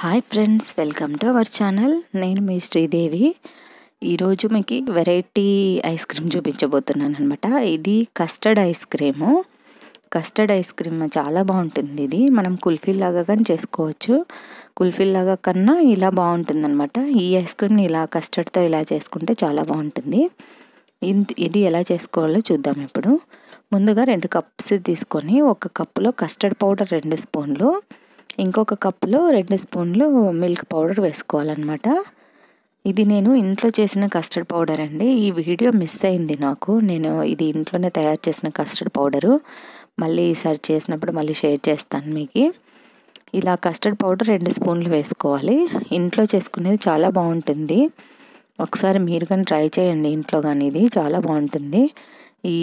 hi friends welcome to our channel నేను మీ శ్రీదేవి ఈరోజు మీకు వెరైటీ ఐస్ క్రీమ్ చూపించబోతున్నాను అనమాట ఇది custard ice cream custard ice cream చాలా బాగుంటుంది ఇది మనం లాగా కానీ చేసుకోవచ్చు లాగా కన్నా ఇలా బాగుంటుంది అనమాట ఈ ఐస్ క్రీమ్ని ఇలా కస్టర్డ్తో ఇలా చేసుకుంటే చాలా బాగుంటుంది ఇది ఎలా చేసుకోవాలో చూద్దాం ఇప్పుడు ముందుగా రెండు కప్స్ తీసుకొని ఒక కప్పులో కస్టర్డ్ పౌడర్ రెండు స్పూన్లు ఇంకొక కప్లో రెండు స్పూన్లు మిల్క్ పౌడర్ వేసుకోవాలన్నమాట ఇది నేను ఇంట్లో చేసిన కస్టర్డ్ పౌడర్ అండి ఈ వీడియో మిస్ అయింది నాకు నేను ఇది ఇంట్లోనే తయారు చేసిన కస్టర్డ్ పౌడరు మళ్ళీ ఈసారి చేసినప్పుడు మళ్ళీ షేర్ చేస్తాను మీకు ఇలా కస్టర్డ్ పౌడర్ రెండు స్పూన్లు వేసుకోవాలి ఇంట్లో చేసుకునేది చాలా బాగుంటుంది ఒకసారి మీరు కానీ ట్రై చేయండి ఇంట్లో కానీ ఇది చాలా బాగుంటుంది ఈ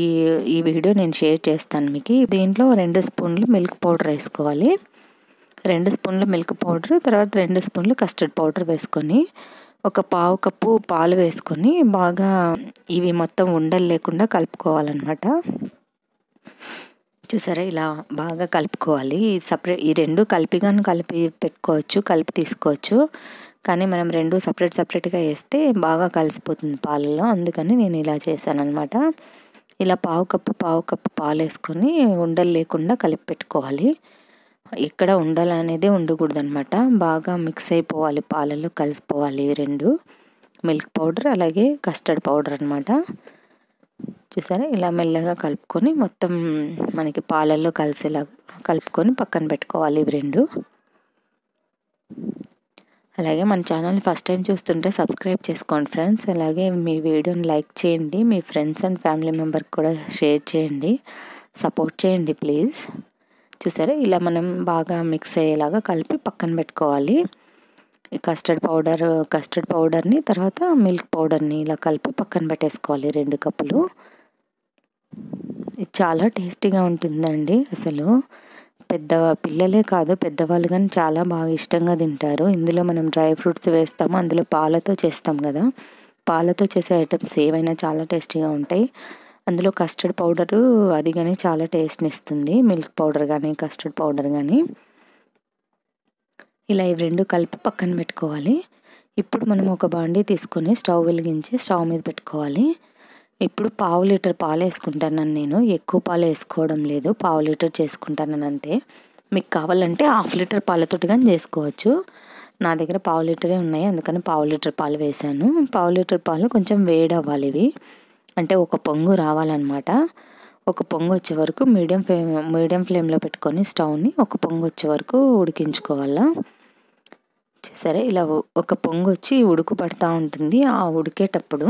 ఈ వీడియో నేను షేర్ చేస్తాను మీకు దీంట్లో రెండు స్పూన్లు మిల్క్ పౌడర్ వేసుకోవాలి రెండు స్పూన్ల మిల్క్ పౌడర్ తర్వాత రెండు స్పూన్లు కస్టర్డ్ పౌడర్ వేసుకొని ఒక పావు కప్పు పాలు వేసుకొని బాగా ఇవి మొత్తం ఉండలు లేకుండా కలుపుకోవాలన్నమాట చూసారా ఇలా బాగా కలుపుకోవాలి సపరేట్ ఈ రెండు కలిపిగాను కలిపి పెట్టుకోవచ్చు కలిపి తీసుకోవచ్చు కానీ మనం రెండు సపరేట్ సపరేట్గా వేస్తే బాగా కలిసిపోతుంది పాలలో అందుకని నేను ఇలా చేశానమాట ఇలా పావు కప్పు పావు కప్పు పాలు వేసుకొని ఉండలు లేకుండా కలిపి పెట్టుకోవాలి ఇక్కడ ఉండాలనేది ఉండకూడదనమాట బాగా మిక్స్ అయిపోవాలి పాలలో కలిసిపోవాలి ఇవి రెండు మిల్క్ పౌడర్ అలాగే కస్టర్డ్ పౌడర్ అనమాట చూసారా ఇలా మెల్లగా కలుపుకొని మొత్తం మనకి పాలల్లో కలిసేలా కలుపుకొని పక్కన పెట్టుకోవాలి ఇవి రెండు అలాగే మన ఛానల్ని ఫస్ట్ టైం చూస్తుంటే సబ్స్క్రైబ్ చేసుకోండి ఫ్రెండ్స్ అలాగే మీ వీడియోని లైక్ చేయండి మీ ఫ్రెండ్స్ అండ్ ఫ్యామిలీ మెంబర్కి కూడా షేర్ చేయండి సపోర్ట్ చేయండి ప్లీజ్ చూసారా ఇలా మనం బాగా మిక్స్ అయ్యేలాగా కలిపి పక్కన పెట్టుకోవాలి కస్టర్డ్ పౌడర్ కస్టర్డ్ పౌడర్ని తర్వాత మిల్క్ పౌడర్ని ఇలా కలిపి పక్కన పెట్టేసుకోవాలి రెండు కప్పులు చాలా టేస్టీగా ఉంటుందండి అసలు పెద్ద పిల్లలే కాదు పెద్దవాళ్ళు కానీ చాలా బాగా ఇష్టంగా తింటారు ఇందులో మనం డ్రై ఫ్రూట్స్ వేస్తాము అందులో పాలతో చేస్తాం కదా పాలతో చేసే ఐటమ్స్ ఏవైనా చాలా టేస్టీగా ఉంటాయి అందులో కస్టర్డ్ పౌడరు అది కానీ చాలా టేస్ట్ని ఇస్తుంది మిల్క్ పౌడర్ కానీ కస్టర్డ్ పౌడర్ కానీ ఇలా ఇవి రెండు కలిపి పక్కన పెట్టుకోవాలి ఇప్పుడు మనం ఒక బాండీ తీసుకొని స్టవ్ వెలిగించి స్టవ్ మీద పెట్టుకోవాలి ఇప్పుడు పావు లీటర్ పాలు వేసుకుంటానని నేను ఎక్కువ పాలు వేసుకోవడం లేదు పావు లీటర్ చేసుకుంటానని అంతే మీకు కావాలంటే హాఫ్ లీటర్ పాలతో కానీ చేసుకోవచ్చు నా దగ్గర పావు లీటరే ఉన్నాయి అందుకని పావు లీటర్ పాలు వేసాను పావు లీటర్ పాలు కొంచెం వేడి అవ్వాలి ఇవి అంటే ఒక పొంగు రావాలన్నమాట ఒక పొంగు వచ్చే వరకు మీడియం ఫ్లేమ్ మీడియం ఫ్లేమ్లో పెట్టుకొని స్టవ్ని ఒక పొంగు వచ్చే వరకు ఉడికించుకోవాలా సరే ఇలా ఒక పొంగు వచ్చి ఉడుకు పడుతూ ఉంటుంది ఆ ఉడికేటప్పుడు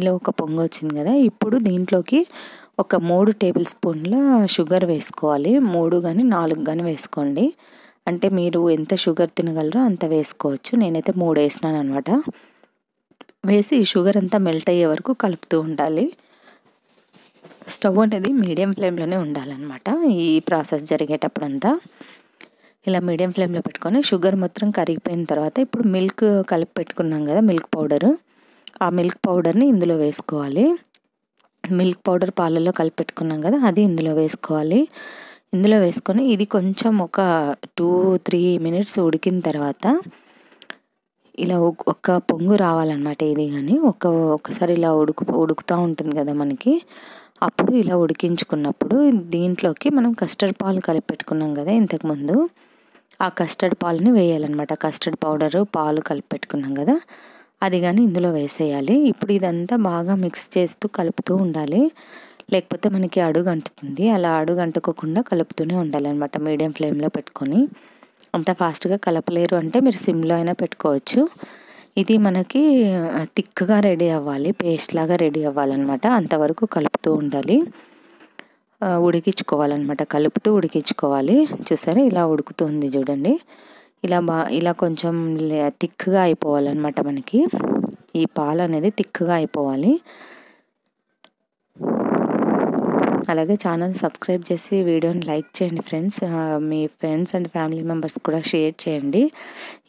ఇలా ఒక పొంగు వచ్చింది కదా ఇప్పుడు దీంట్లోకి ఒక మూడు టేబుల్ స్పూన్ల షుగర్ వేసుకోవాలి మూడు కానీ నాలుగు కానీ వేసుకోండి అంటే మీరు ఎంత షుగర్ తినగలరో అంత వేసుకోవచ్చు నేనైతే మూడు వేసినాను అనమాట వేసి ఈ షుగర్ అంతా మెల్ట్ అయ్యే వరకు కలుపుతూ ఉండాలి స్టవ్ అనేది మీడియం ఫ్లేమ్లోనే ఉండాలన్నమాట ఈ ప్రాసెస్ జరిగేటప్పుడంతా ఇలా మీడియం ఫ్లేమ్లో పెట్టుకొని షుగర్ మొత్తం కరిగిపోయిన తర్వాత ఇప్పుడు మిల్క్ కలిపి పెట్టుకున్నాం కదా మిల్క్ పౌడర్ ఆ మిల్క్ పౌడర్ని ఇందులో వేసుకోవాలి మిల్క్ పౌడర్ పాలలో కలిపి పెట్టుకున్నాం కదా అది ఇందులో వేసుకోవాలి ఇందులో వేసుకొని ఇది కొంచెం ఒక టూ త్రీ మినిట్స్ ఉడికిన తర్వాత ఇలా ఒక పొంగు రావాలన్నమాట ఇది కానీ ఒక ఒకసారి ఇలా ఉడుకు ఉడుకుతూ ఉంటుంది కదా మనకి అప్పుడు ఇలా ఉడికించుకున్నప్పుడు దీంట్లోకి మనం కస్టర్డ్ పాలు కలిపెట్టుకున్నాం కదా ఇంతకుముందు ఆ కస్టర్డ్ పాలుని వేయాలన్నమాట కస్టర్డ్ పౌడరు పాలు కలిపెట్టుకున్నాం కదా అది కానీ ఇందులో వేసేయాలి ఇప్పుడు ఇదంతా బాగా మిక్స్ చేస్తూ కలుపుతూ ఉండాలి లేకపోతే మనకి అడుగు అంటుతుంది అలా అడుగు అంటుకోకుండా కలుపుతూనే ఉండాలన్నమాట మీడియం ఫ్లేమ్లో పెట్టుకొని అంత ఫాస్ట్గా కలపలేరు అంటే మీరు సిమ్లో అయినా పెట్టుకోవచ్చు ఇది మనకి థిక్గా రెడీ అవ్వాలి పేస్ట్ లాగా రెడీ అవ్వాలన్నమాట అంతవరకు కలుపుతూ ఉండాలి ఉడికించుకోవాలన్నమాట కలుపుతూ ఉడికించుకోవాలి చూసారా ఇలా ఉడుకుతుంది చూడండి ఇలా బా ఇలా కొంచెం థిక్గా అయిపోవాలన్నమాట మనకి ఈ పాలు అనేది థిక్గా అయిపోవాలి అలాగే ఛానల్ సబ్స్క్రైబ్ చేసి వీడియోని లైక్ చేయండి ఫ్రెండ్స్ మీ ఫ్రెండ్స్ అండ్ ఫ్యామిలీ మెంబర్స్ కూడా షేర్ చేయండి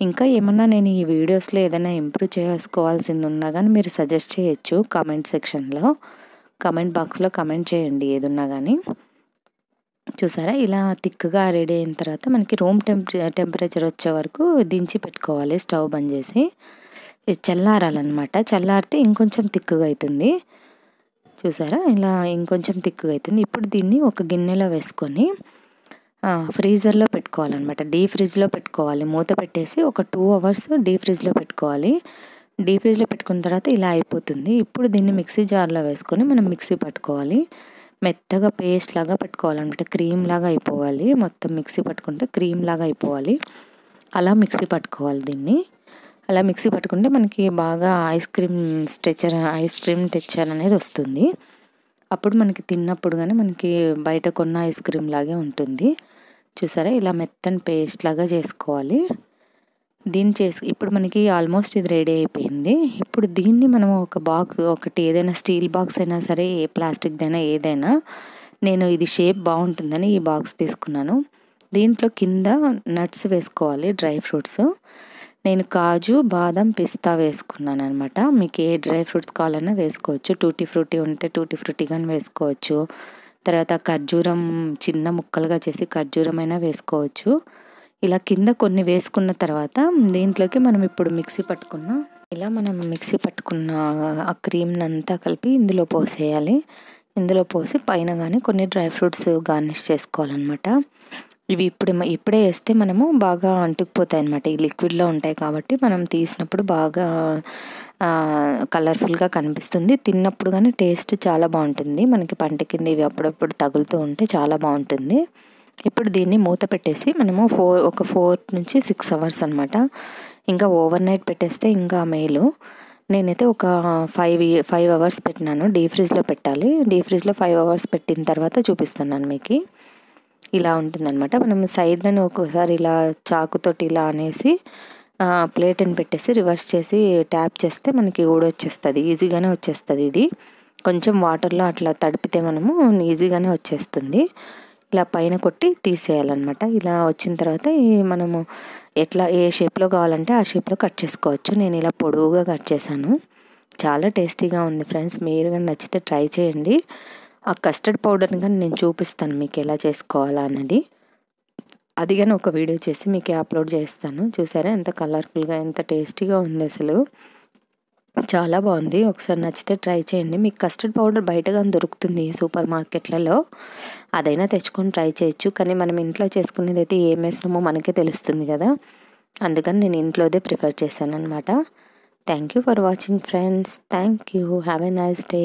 ఇంకా ఏమన్నా నేను ఈ వీడియోస్లో ఏదైనా ఇంప్రూవ్ చేసుకోవాల్సింది ఉన్నా కానీ మీరు సజెస్ట్ చేయొచ్చు కామెంట్ సెక్షన్లో కమెంట్ బాక్స్లో కమెంట్ చేయండి ఏదున్నా కానీ చూసారా ఇలా థిక్గా రెడీ అయిన తర్వాత మనకి రూమ్ టెంపరేచర్ వచ్చే వరకు దించి పెట్టుకోవాలి స్టవ్ బంద్ చేసి చల్లారాలన్నమాట చల్లారితే ఇంకొంచెం థిక్గా అవుతుంది చూసారా ఇలా ఇంకొంచెం థిక్గా అవుతుంది ఇప్పుడు దీన్ని ఒక గిన్నెలో వేసుకొని ఫ్రీజర్లో పెట్టుకోవాలన్నమాట డీ ఫ్రిడ్జ్లో పెట్టుకోవాలి మూత పెట్టేసి ఒక టూ అవర్స్ డీ ఫ్రిడ్జ్లో పెట్టుకోవాలి డీ ఫ్రిడ్జ్లో పెట్టుకున్న తర్వాత ఇలా అయిపోతుంది ఇప్పుడు దీన్ని మిక్సీ జార్లో వేసుకొని మనం మిక్సీ పట్టుకోవాలి మెత్తగా పేస్ట్ లాగా పెట్టుకోవాలన్నమాట క్రీమ్ లాగా అయిపోవాలి మొత్తం మిక్సీ పట్టుకుంటే క్రీమ్ లాగా అయిపోవాలి అలా మిక్సీ పట్టుకోవాలి దీన్ని అలా మిక్సీ పట్టుకుంటే మనకి బాగా ice cream texture ice cream texture అనేది వస్తుంది అప్పుడు మనకి తిన్నప్పుడు కానీ మనకి బయట కొన్న ఐస్ క్రీమ్ లాగే ఉంటుంది చూసారా ఇలా మెత్తని పేస్ట్ లాగా చేసుకోవాలి దీన్ని చేసి ఇప్పుడు మనకి ఆల్మోస్ట్ ఇది రెడీ అయిపోయింది ఇప్పుడు దీన్ని మనం ఒక బాక్స్ ఒకటి ఏదైనా స్టీల్ బాక్స్ అయినా సరే ఏ ప్లాస్టిక్దైనా ఏదైనా నేను ఇది షేప్ బాగుంటుందని ఈ బాక్స్ తీసుకున్నాను దీంట్లో కింద నట్స్ వేసుకోవాలి డ్రై ఫ్రూట్స్ నేను కాజు బాదం పిస్తా వేసుకున్నాను అనమాట మీకు ఏ డ్రై ఫ్రూట్స్ కావాలన్నా వేసుకోవచ్చు టూటీ ఫ్రూటీ ఉంటే టూటీ ఫ్రూటీ కానీ వేసుకోవచ్చు తర్వాత ఖర్జూరం చిన్న ముక్కలుగా చేసి ఖర్జూరం అయినా వేసుకోవచ్చు ఇలా కింద కొన్ని వేసుకున్న తర్వాత దీంట్లోకి మనం ఇప్పుడు మిక్సీ పట్టుకున్న ఇలా మనం మిక్సీ పట్టుకున్న ఆ క్రీమ్ని అంతా కలిపి ఇందులో పోసేయాలి ఇందులో పోసి పైన కానీ కొన్ని డ్రై ఫ్రూట్స్ గార్నిష్ చేసుకోవాలన్నమాట ఇవి ఇప్పుడు ఇప్పుడే వేస్తే మనము బాగా అంటుకుపోతాయి అనమాట ఈ లిక్విడ్లో ఉంటాయి కాబట్టి మనం తీసినప్పుడు బాగా కలర్ఫుల్గా కనిపిస్తుంది తిన్నప్పుడు కానీ టేస్ట్ చాలా బాగుంటుంది మనకి పంట కింద ఇవి అప్పుడప్పుడు తగులుతూ ఉంటే చాలా బాగుంటుంది ఇప్పుడు దీన్ని మూత పెట్టేసి మనము ఫోర్ ఒక ఫోర్ నుంచి సిక్స్ అవర్స్ అనమాట ఇంకా ఓవర్ నైట్ పెట్టేస్తే ఇంకా మేలు నేనైతే ఒక ఫైవ్ ఫైవ్ అవర్స్ పెట్టినాను డీ ఫ్రిడ్జ్లో పెట్టాలి డీ ఫ్రిడ్జ్లో ఫైవ్ అవర్స్ పెట్టిన తర్వాత చూపిస్తున్నాను మీకు ఇలా ఉంటుందన్నమాట మనం సైడ్లను ఒక్కోసారి ఇలా చాకుతోటి ఇలా అనేసి ప్లేట్ని పెట్టేసి రివర్స్ చేసి ట్యాప్ చేస్తే మనకి ఊడొచ్చేస్తుంది ఈజీగానే వచ్చేస్తుంది ఇది కొంచెం వాటర్లో అట్లా తడిపితే మనము ఈజీగానే వచ్చేస్తుంది ఇలా పైన కొట్టి తీసేయాలన్నమాట ఇలా వచ్చిన తర్వాత మనము ఎట్లా ఏ షేప్లో కావాలంటే ఆ షేప్లో కట్ చేసుకోవచ్చు నేను ఇలా పొడవుగా కట్ చేశాను చాలా టేస్టీగా ఉంది ఫ్రెండ్స్ మీరు కానీ నచ్చితే ట్రై చేయండి ఆ కస్టర్డ్ పౌడర్ని కానీ నేను చూపిస్తాను మీకు ఎలా చేసుకోవాలా అన్నది అది కానీ ఒక వీడియో చేసి మీకు అప్లోడ్ చేస్తాను చూసారా ఎంత కలర్ఫుల్గా ఎంత టేస్టీగా ఉంది అసలు చాలా బాగుంది ఒకసారి నచ్చితే ట్రై చేయండి మీకు కస్టర్డ్ పౌడర్ బయటగా దొరుకుతుంది సూపర్ మార్కెట్లలో అదైనా తెచ్చుకొని ట్రై చేయొచ్చు కానీ మనం ఇంట్లో చేసుకునేది అయితే ఏం వేసినామో మనకే తెలుస్తుంది కదా అందుకని నేను ఇంట్లోదే ప్రిఫర్ చేశాను అనమాట thank you for watching friends thank you have a nice day